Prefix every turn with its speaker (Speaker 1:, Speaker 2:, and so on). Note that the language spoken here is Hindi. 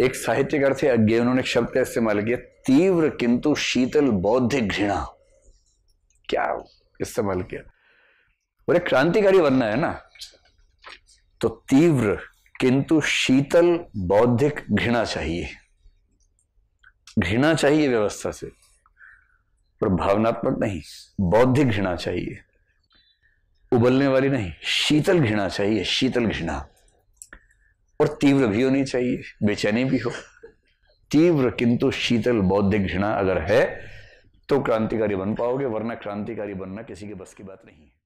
Speaker 1: एक साहित्यकार थे अज्ञे उन्होंने एक शब्द का इस्तेमाल किया तीव्र किंतु शीतल बौद्धिक घृणा क्या इस्तेमाल किया बोले क्रांतिकारी बनना है ना तो तीव्र किंतु शीतल बौद्धिक घृणा चाहिए घृणा चाहिए व्यवस्था से पर भावनात्मक नहीं बौद्धिक घृणा चाहिए उबलने वाली नहीं शीतल घृणा चाहिए शीतल घृणा और तीव्र भी होनी चाहिए बेचैनी भी हो तीव्र किंतु शीतल बौद्धिक घृणा अगर है तो क्रांतिकारी बन पाओगे वरना क्रांतिकारी बनना किसी के बस की बात नहीं है